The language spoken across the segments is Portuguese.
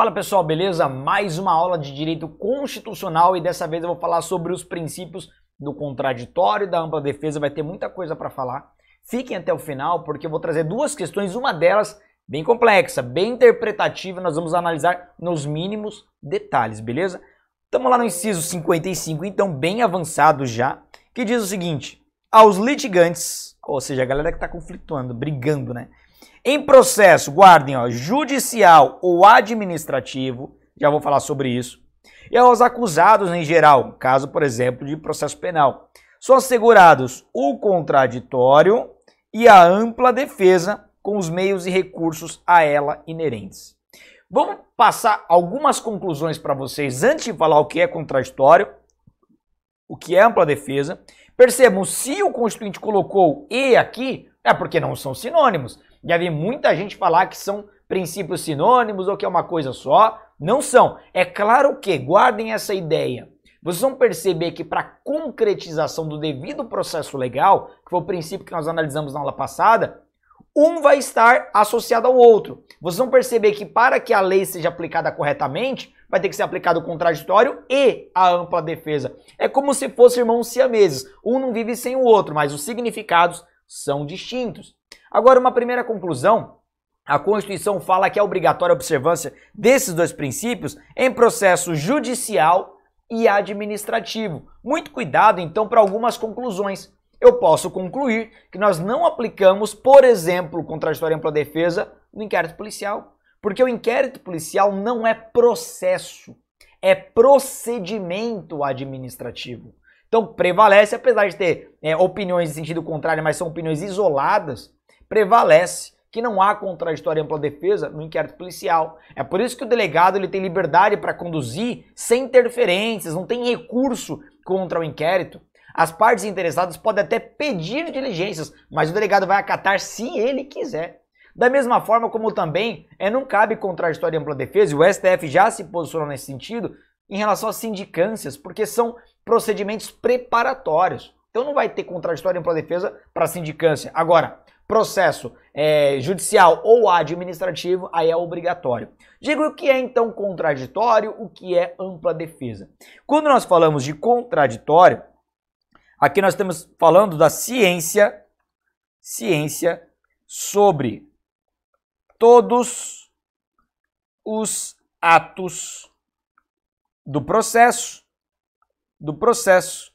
Fala pessoal, beleza? Mais uma aula de direito constitucional e dessa vez eu vou falar sobre os princípios do contraditório, e da ampla defesa, vai ter muita coisa para falar. Fiquem até o final porque eu vou trazer duas questões, uma delas bem complexa, bem interpretativa, nós vamos analisar nos mínimos detalhes, beleza? Estamos lá no inciso 55, então bem avançado já, que diz o seguinte: aos litigantes, ou seja, a galera que está conflituando, brigando, né? Em processo, guardem, ó, judicial ou administrativo, já vou falar sobre isso, e aos acusados em geral, caso, por exemplo, de processo penal. São assegurados o contraditório e a ampla defesa com os meios e recursos a ela inerentes. Vamos passar algumas conclusões para vocês antes de falar o que é contraditório, o que é ampla defesa. Percebam, se o Constituinte colocou e aqui, é porque não são sinônimos. Já vi muita gente falar que são princípios sinônimos ou que é uma coisa só. Não são. É claro que, guardem essa ideia. Vocês vão perceber que para concretização do devido processo legal, que foi o princípio que nós analisamos na aula passada, um vai estar associado ao outro. Vocês vão perceber que para que a lei seja aplicada corretamente, vai ter que ser aplicado o contraditório e a ampla defesa. É como se fossem irmãos siameses. Um não vive sem o outro, mas os significados são distintos. Agora, uma primeira conclusão a Constituição fala que é obrigatória a observância desses dois princípios em processo judicial e administrativo. Muito cuidado, então, para algumas conclusões. Eu posso concluir que nós não aplicamos, por exemplo, contraditório ampla defesa no inquérito policial, porque o inquérito policial não é processo, é procedimento administrativo. Então prevalece, apesar de ter é, opiniões em sentido contrário, mas são opiniões isoladas, prevalece que não há contraditória ampla defesa no inquérito policial. É por isso que o delegado ele tem liberdade para conduzir sem interferências, não tem recurso contra o inquérito. As partes interessadas podem até pedir diligências, mas o delegado vai acatar se ele quiser. Da mesma forma como também é não cabe contraditória ampla defesa, e o STF já se posicionou nesse sentido, em relação às sindicâncias, porque são procedimentos preparatórios. Então não vai ter contraditória ampla defesa para sindicância. Agora, processo é, judicial ou administrativo, aí é obrigatório. Digo o que é então contraditório, o que é ampla defesa. Quando nós falamos de contraditório, aqui nós estamos falando da ciência, ciência sobre todos os atos do processo, do processo.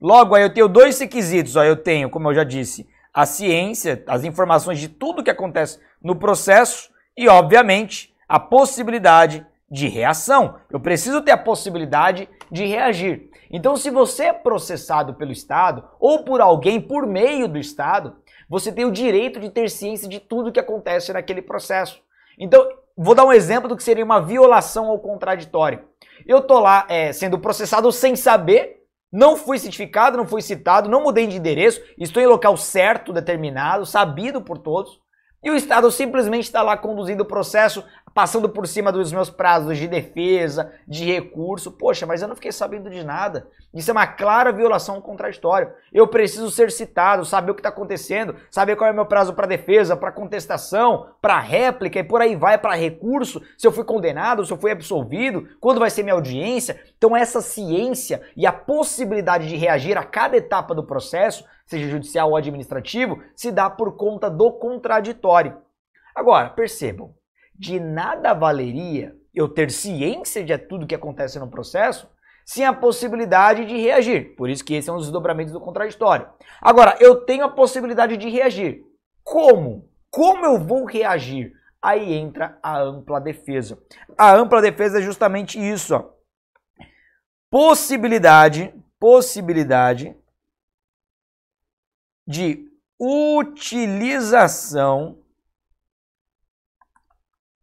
Logo aí eu tenho dois requisitos, ó, eu tenho, como eu já disse, a ciência, as informações de tudo que acontece no processo e, obviamente, a possibilidade de reação. Eu preciso ter a possibilidade de reagir. Então, se você é processado pelo Estado ou por alguém por meio do Estado, você tem o direito de ter ciência de tudo que acontece naquele processo. Então, vou dar um exemplo do que seria uma violação ao contraditório. Eu tô lá é, sendo processado sem saber não fui certificado, não fui citado, não mudei de endereço, estou em local certo, determinado, sabido por todos. E o Estado simplesmente está lá conduzindo o processo, passando por cima dos meus prazos de defesa, de recurso. Poxa, mas eu não fiquei sabendo de nada. Isso é uma clara violação contraditória. Eu preciso ser citado, saber o que está acontecendo, saber qual é o meu prazo para defesa, para contestação, para réplica e por aí vai, para recurso, se eu fui condenado, se eu fui absolvido, quando vai ser minha audiência. Então, essa ciência e a possibilidade de reagir a cada etapa do processo, seja judicial ou administrativo, se dá por conta do contraditório. Agora, percebam, de nada valeria eu ter ciência de tudo que acontece no processo sem a possibilidade de reagir. Por isso que esse é um dos desdobramentos do contraditório. Agora, eu tenho a possibilidade de reagir. Como? Como eu vou reagir? Aí entra a ampla defesa. A ampla defesa é justamente isso. Ó possibilidade, possibilidade de utilização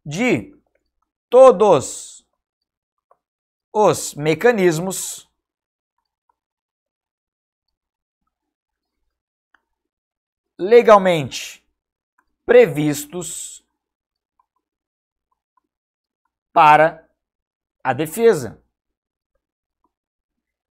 de todos os mecanismos legalmente previstos para a defesa.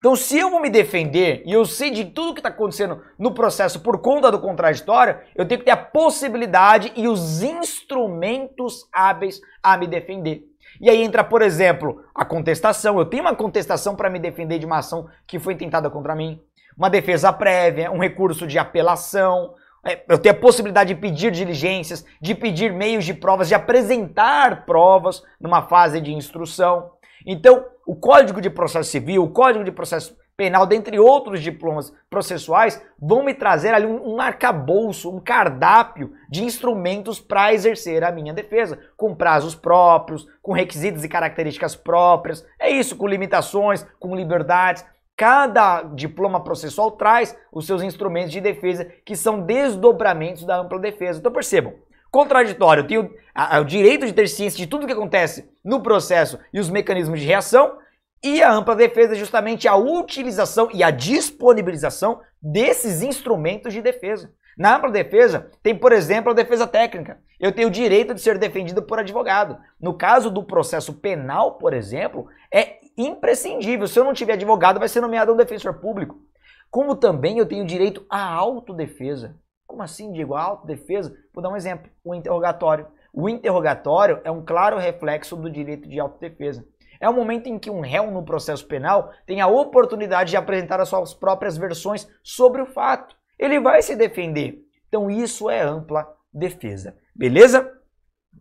Então, se eu vou me defender e eu sei de tudo que está acontecendo no processo por conta do contraditório, eu tenho que ter a possibilidade e os instrumentos hábeis a me defender. E aí entra, por exemplo, a contestação. Eu tenho uma contestação para me defender de uma ação que foi tentada contra mim, uma defesa prévia, um recurso de apelação. É, eu tenho a possibilidade de pedir diligências, de pedir meios de provas, de apresentar provas numa fase de instrução. Então, o Código de Processo Civil, o Código de Processo Penal, dentre outros diplomas processuais, vão me trazer ali um, um arcabouço, um cardápio de instrumentos para exercer a minha defesa, com prazos próprios, com requisitos e características próprias. É isso, com limitações, com liberdades. Cada diploma processual traz os seus instrumentos de defesa, que são desdobramentos da ampla defesa. Então percebam, contraditório. Eu tenho a, a, o direito de ter ciência de tudo o que acontece no processo e os mecanismos de reação. E a ampla defesa é justamente a utilização e a disponibilização desses instrumentos de defesa. Na ampla defesa, tem, por exemplo, a defesa técnica. Eu tenho o direito de ser defendido por advogado. No caso do processo penal, por exemplo, é imprescindível. Se eu não tiver advogado, vai ser nomeado um defensor público. Como também eu tenho direito à autodefesa. Como assim, digo, autodefesa? Vou dar um exemplo, o interrogatório. O interrogatório é um claro reflexo do direito de autodefesa. É o momento em que um réu no processo penal tem a oportunidade de apresentar as suas próprias versões sobre o fato. Ele vai se defender. Então isso é ampla defesa. Beleza?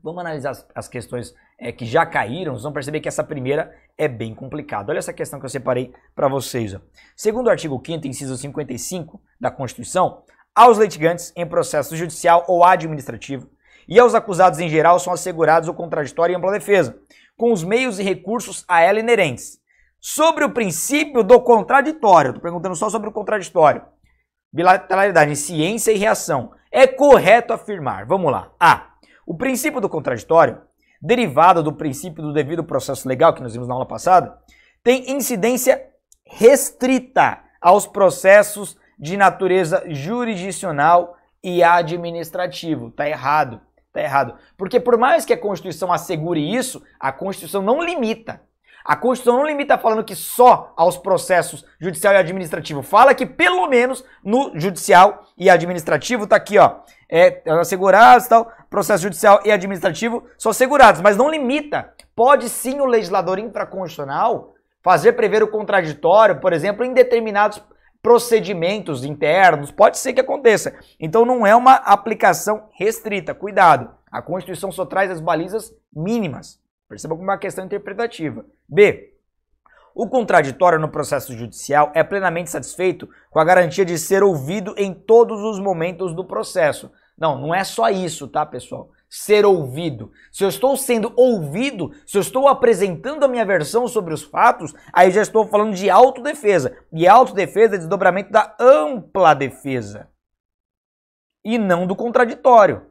Vamos analisar as questões é, que já caíram, vocês vão perceber que essa primeira é bem complicada. Olha essa questão que eu separei para vocês. Ó. Segundo o artigo 5 inciso 55 da Constituição, aos litigantes em processo judicial ou administrativo e aos acusados em geral são assegurados o contraditório e ampla defesa, com os meios e recursos a ela inerentes. Sobre o princípio do contraditório, estou perguntando só sobre o contraditório, bilateralidade em ciência e reação, é correto afirmar, vamos lá, A. O princípio do contraditório, derivado do princípio do devido processo legal que nós vimos na aula passada, tem incidência restrita aos processos de natureza jurisdicional e administrativo. Tá errado. Tá errado. Porque por mais que a Constituição assegure isso, a Constituição não limita. A Constituição não limita falando que só aos processos judicial e administrativo. Fala que pelo menos no judicial e administrativo tá aqui, ó, é, é assegurados, tal, processo judicial e administrativo são assegurados, mas não limita. Pode sim o legislador infraconstitucional fazer prever o contraditório, por exemplo, em determinados procedimentos internos, pode ser que aconteça. Então não é uma aplicação restrita, cuidado. A Constituição só traz as balizas mínimas. Perceba como é uma questão interpretativa. B. O contraditório no processo judicial é plenamente satisfeito com a garantia de ser ouvido em todos os momentos do processo. Não, não é só isso, tá, pessoal? ser ouvido. Se eu estou sendo ouvido, se eu estou apresentando a minha versão sobre os fatos, aí já estou falando de autodefesa. E autodefesa é desdobramento da ampla defesa e não do contraditório.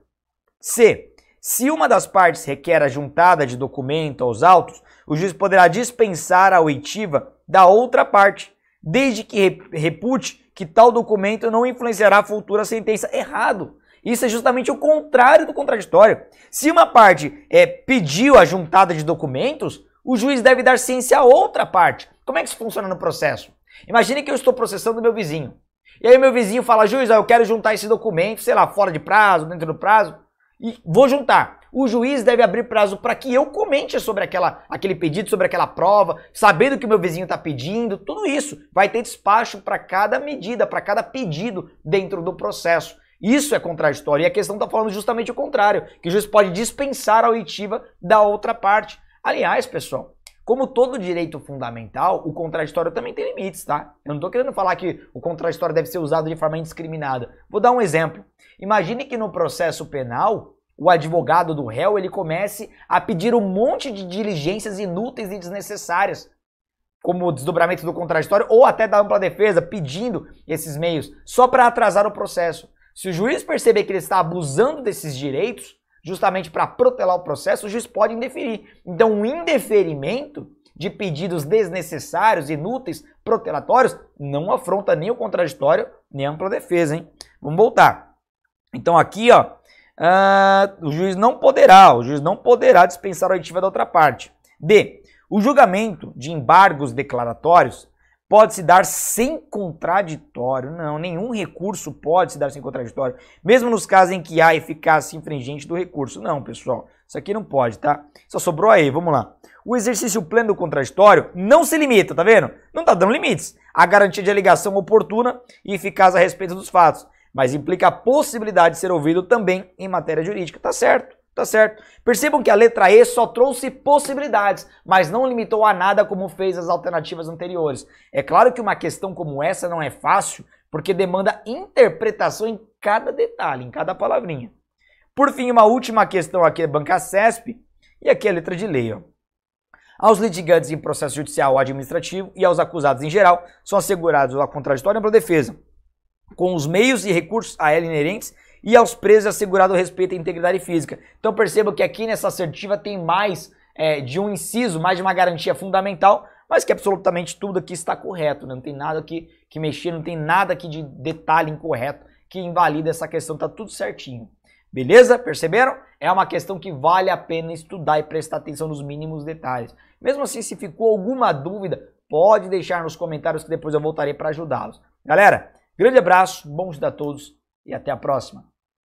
C. Se uma das partes requer a juntada de documento aos autos, o juiz poderá dispensar a oitiva da outra parte, desde que repute que tal documento não influenciará a futura sentença. Errado. Isso é justamente o contrário do contraditório. Se uma parte é, pediu a juntada de documentos, o juiz deve dar ciência à outra parte. Como é que isso funciona no processo? Imagine que eu estou processando meu vizinho. E aí meu vizinho fala, juiz, eu quero juntar esse documento, sei lá, fora de prazo, dentro do prazo, e vou juntar. O juiz deve abrir prazo para que eu comente sobre aquela, aquele pedido, sobre aquela prova, sabendo que o meu vizinho está pedindo, tudo isso. Vai ter despacho para cada medida, para cada pedido dentro do processo. Isso é contraditório. E a questão está falando justamente o contrário, que o juiz pode dispensar a oitiva da outra parte. Aliás, pessoal, como todo direito fundamental, o contraditório também tem limites, tá? Eu não estou querendo falar que o contraditório deve ser usado de forma indiscriminada. Vou dar um exemplo. Imagine que no processo penal, o advogado do réu ele comece a pedir um monte de diligências inúteis e desnecessárias, como o desdobramento do contraditório ou até da ampla defesa, pedindo esses meios só para atrasar o processo. Se o juiz perceber que ele está abusando desses direitos, justamente para protelar o processo, o juiz pode indeferir. Então, o indeferimento de pedidos desnecessários, inúteis, protelatórios, não afronta nem o contraditório, nem a ampla defesa, hein? Vamos voltar. Então, aqui, ó, uh, o juiz não poderá, o juiz não poderá dispensar a oitiva da outra parte. B. O julgamento de embargos declaratórios pode se dar sem contraditório. Não, nenhum recurso pode se dar sem contraditório, mesmo nos casos em que há eficácia infringente do recurso. Não, pessoal, isso aqui não pode, tá? Só sobrou aí, vamos lá. O exercício pleno do contraditório não se limita, tá vendo? Não tá dando limites. A garantia de alegação oportuna e eficaz a respeito dos fatos, mas implica a possibilidade de ser ouvido também em matéria jurídica, tá certo? Tá certo? Percebam que a letra E só trouxe possibilidades, mas não limitou a nada como fez as alternativas anteriores. É claro que uma questão como essa não é fácil, porque demanda interpretação em cada detalhe, em cada palavrinha. Por fim, uma última questão aqui é Banca CESP, e aqui é a letra de lei. Ó. Aos litigantes em processo judicial ou administrativo e aos acusados em geral, são assegurados a contraditória para defesa, com os meios e recursos a ela inerentes e aos presos assegurado o respeito à integridade física. Então perceba que aqui nessa assertiva tem mais é, de um inciso, mais de uma garantia fundamental, mas que absolutamente tudo aqui está correto, né? não tem nada que, que mexer, não tem nada aqui de detalhe incorreto que invalida essa questão, está tudo certinho. Beleza? Perceberam? É uma questão que vale a pena estudar e prestar atenção nos mínimos detalhes. Mesmo assim, se ficou alguma dúvida, pode deixar nos comentários que depois eu voltarei para ajudá-los. Galera, grande abraço, bom dia a todos e até a próxima.